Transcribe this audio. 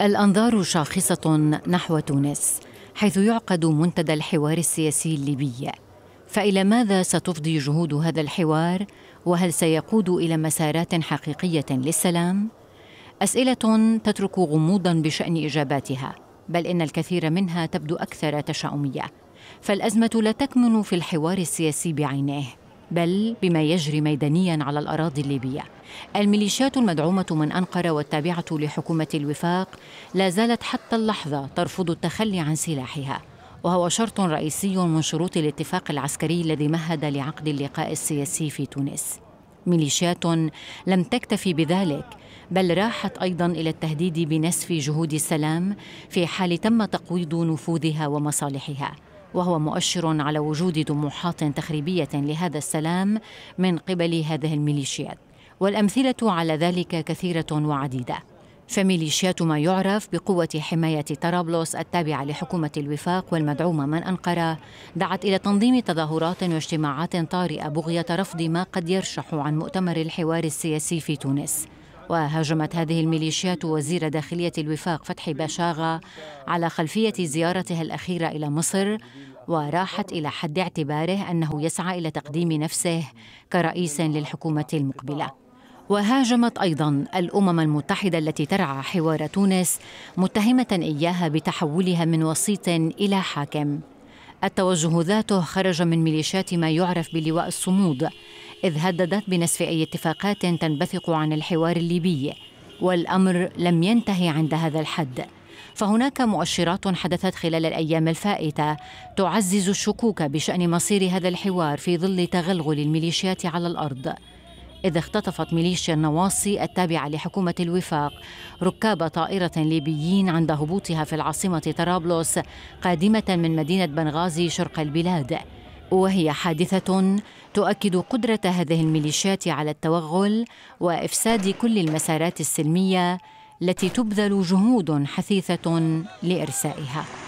الأنظار شاخصة نحو تونس حيث يعقد منتدى الحوار السياسي الليبي فإلى ماذا ستفضي جهود هذا الحوار وهل سيقود إلى مسارات حقيقية للسلام؟ أسئلة تترك غموضا بشأن إجاباتها بل إن الكثير منها تبدو أكثر تشاؤمية فالأزمة لا تكمن في الحوار السياسي بعينه بل بما يجري ميدانيا على الاراضي الليبيه الميليشيات المدعومه من انقره والتابعه لحكومه الوفاق لا زالت حتى اللحظه ترفض التخلي عن سلاحها وهو شرط رئيسي من شروط الاتفاق العسكري الذي مهد لعقد اللقاء السياسي في تونس ميليشيات لم تكتفي بذلك بل راحت ايضا الى التهديد بنسف جهود السلام في حال تم تقويض نفوذها ومصالحها وهو مؤشر على وجود طموحات تخريبية لهذا السلام من قبل هذه الميليشيات والأمثلة على ذلك كثيرة وعديدة فميليشيات ما يعرف بقوة حماية طرابلس التابعة لحكومة الوفاق والمدعومة من أنقرة دعت إلى تنظيم تظاهرات واجتماعات طارئة بغية رفض ما قد يرشح عن مؤتمر الحوار السياسي في تونس وهاجمت هذه الميليشيات وزير داخلية الوفاق فتحي باشاغا على خلفية زيارتها الأخيرة إلى مصر وراحت إلى حد اعتباره أنه يسعى إلى تقديم نفسه كرئيس للحكومة المقبلة وهاجمت أيضا الأمم المتحدة التي ترعى حوار تونس متهمة إياها بتحولها من وسيط إلى حاكم التوجه ذاته خرج من ميليشيات ما يعرف بلواء الصمود إذ هددت بنسف أي اتفاقات تنبثق عن الحوار الليبي والأمر لم ينتهي عند هذا الحد فهناك مؤشرات حدثت خلال الأيام الفائتة تعزز الشكوك بشأن مصير هذا الحوار في ظل تغلغل الميليشيات على الأرض إذ اختطفت ميليشيا النواصي التابعة لحكومة الوفاق ركاب طائرة ليبيين عند هبوطها في العاصمة طرابلس قادمة من مدينة بنغازي شرق البلاد وهي حادثة تؤكد قدرة هذه الميليشيات على التوغل وإفساد كل المسارات السلمية التي تبذل جهود حثيثة لإرسائها